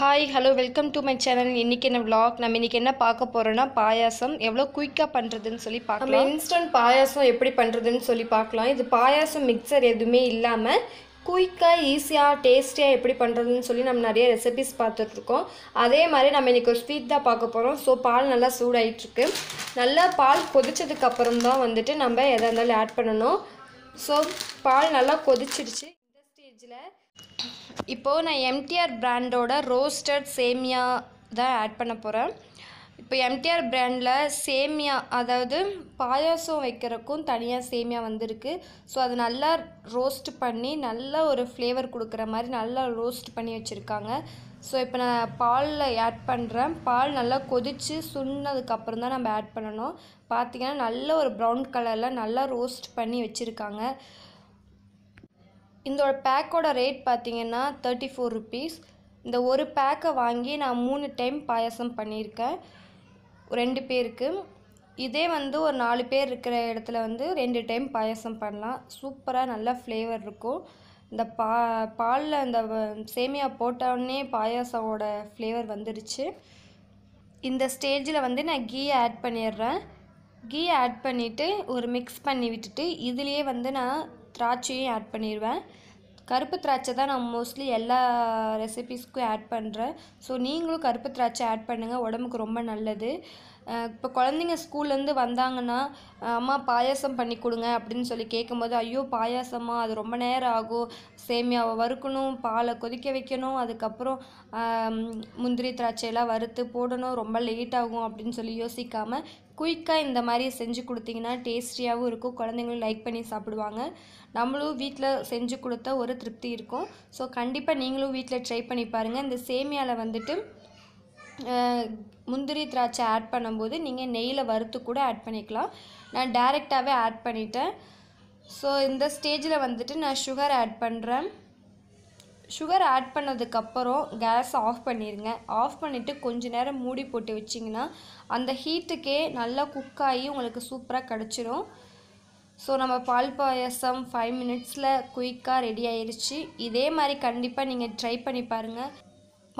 hi hello welcome to my channel இன்றைக்கி என்ன vlog நம்ம இன்றைக்கி என்ன பார்க்க போகிறோன்னா பாயாசம் எவ்வளோ குயிக்காக பண்ணுறதுன்னு சொல்லி பார்க்கலாம் நம்ம இன்ஸ்டன்ட் பாயாசம் எப்படி பண்ணுறதுன்னு சொல்லி பார்க்கலாம் இது பாயாசம் மிக்சர் எதுவுமே இல்லாமல் குயிக்காக ஈஸியாக டேஸ்டியாக எப்படி பண்ணுறதுன்னு சொல்லி நம்ம நிறைய ரெசிபிஸ் பார்த்துட்ருக்கோம் அதே மாதிரி நம்ம இன்றைக்கி ஒரு ஸ்வீட் தான் பார்க்க போகிறோம் ஸோ பால் நல்லா சூடாயிட்ருக்கு நல்லா பால் கொதிச்சதுக்கப்புறம் தான் வந்துட்டு நம்ம எதாக இருந்தாலும் ஆட் பண்ணணும் ஸோ பால் நல்லா கொதிச்சிருச்சு இந்த ஸ்டேஜில் இப்போது நான் எம்டிஆர் பிராண்டோட ரோஸ்டட் சேமியா தான் ஆட் பண்ண போகிறேன் இப்போ எம்டிஆர் பிராண்டில் சேமியா அதாவது பாயாசம் வைக்கிறக்கும் தனியாக சேமியா வந்திருக்கு ஸோ அது நல்லா ரோஸ்ட் பண்ணி நல்ல ஒரு ஃப்ளேவர் கொடுக்குற மாதிரி நல்லா ரோஸ்ட் பண்ணி வச்சுருக்காங்க ஸோ இப்போ நான் பாலில் ஆட் பண்ணுறேன் பால் நல்லா கொதித்து சுண்ணதுக்கப்புறம் தான் நம்ம ஆட் பண்ணணும் பார்த்திங்கன்னா நல்ல ஒரு ப்ரௌன் கலரில் நல்லா ரோஸ்ட் பண்ணி வச்சுருக்காங்க இதோட பேக்கோட ரேட் பார்த்திங்கன்னா தேர்ட்டி ஃபோர் ருப்பீஸ் இந்த ஒரு பேக்கை வாங்கி நான் மூணு டைம் பாயசம் பண்ணியிருக்கேன் ரெண்டு பேருக்கு இதே வந்து ஒரு நாலு பேர் இருக்கிற இடத்துல வந்து ரெண்டு டைம் பாயசம் பண்ணலாம் சூப்பராக நல்ல ஃப்ளேவர் இருக்கும் இந்த பா பாலில் இந்த சேமியா போட்டோடனே பாயாசோட ஃப்ளேவர் வந்துடுச்சு இந்த ஸ்டேஜில் வந்து நான் கீயை ஆட் பண்ணிடுறேன் கீயை ஆட் பண்ணிவிட்டு ஒரு மிக்ஸ் பண்ணி விட்டுட்டு இதுலேயே வந்து நான் திராட்சையும் ஆட் பண்ணிடுவேன் கருப்பு திராட்சை தான் நான் மோஸ்ட்லி எல்லா ரெசிபீஸ்க்கும் ஆட் பண்ணுறேன் ஸோ நீங்களும் கருப்பு திராட்சை ஆட் பண்ணுங்கள் உடம்புக்கு ரொம்ப நல்லது இப்போ குழந்தைங்க ஸ்கூல்லேருந்து வந்தாங்கன்னா அம்மா பாயாசம் பண்ணி கொடுங்க அப்படின்னு சொல்லி கேட்கும்போது ஐயோ பாயாசமா அது ரொம்ப நேரம் ஆகும் சேமியாவை வறுக்கணும் பாலை கொதிக்க வைக்கணும் அதுக்கப்புறம் முந்திரி திராட்சையெல்லாம் வறுத்து போடணும் ரொம்ப லேட் ஆகும் அப்படின்னு சொல்லி யோசிக்காமல் குயிக்காக இந்த மாதிரி செஞ்சு கொடுத்தீங்கன்னா டேஸ்டியாகவும் இருக்கும் குழந்தைங்களும் லைக் பண்ணி சாப்பிடுவாங்க நம்மளும் வீட்டில் செஞ்சு கொடுத்த ஒரு திருப்தி இருக்கும் ஸோ கண்டிப்பாக நீங்களும் வீட்டில் ட்ரை பண்ணி பாருங்கள் இந்த சேமியாவில் வந்துட்டு முந்திரி திராட்சை ஆட் பண்ணும்போது நீங்கள் நெய்யில் வறுத்து கூட ஆட் பண்ணிக்கலாம் நான் டேரெக்டாகவே ஆட் பண்ணிட்டேன் ஸோ இந்த ஸ்டேஜில் வந்துட்டு நான் சுகர் ஆட் பண்ணுறேன் சுகர் ஆட் பண்ணதுக்கப்புறம் கேஸ் ஆஃப் பண்ணிடுங்க ஆஃப் பண்ணிவிட்டு கொஞ்ச நேரம் மூடி போட்டு வச்சிங்கன்னா அந்த ஹீட்டுக்கே நல்லா குக் ஆகி உங்களுக்கு சூப்பராக கிடச்சிரும் ஸோ நம்ம பால் பாயசம் ஃபைவ் மினிட்ஸில் குயிக்காக ரெடி ஆயிடுச்சு இதே மாதிரி கண்டிப்பாக நீங்கள் ட்ரை பண்ணி பாருங்கள்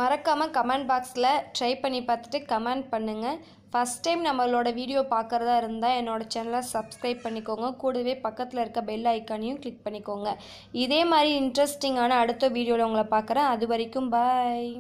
மறக்காமல் கமெண்ட் பாக்ஸில் ட்ரை பண்ணி பார்த்துட்டு கமெண்ட் பண்ணுங்கள் ஃபஸ்ட் டைம் நம்மளோட வீடியோ பார்க்குறதா இருந்தால் என்னோடய சேனலை சப்ஸ்கிரைப் பண்ணிக்கோங்க கூடவே பக்கத்தில் இருக்க பெல் ஐக்கானையும் கிளிக் பண்ணிக்கோங்க இதே மாதிரி இன்ட்ரெஸ்டிங்கான அடுத்த வீடியோவில் உங்களை பார்க்குறேன் அது வரைக்கும் பாய்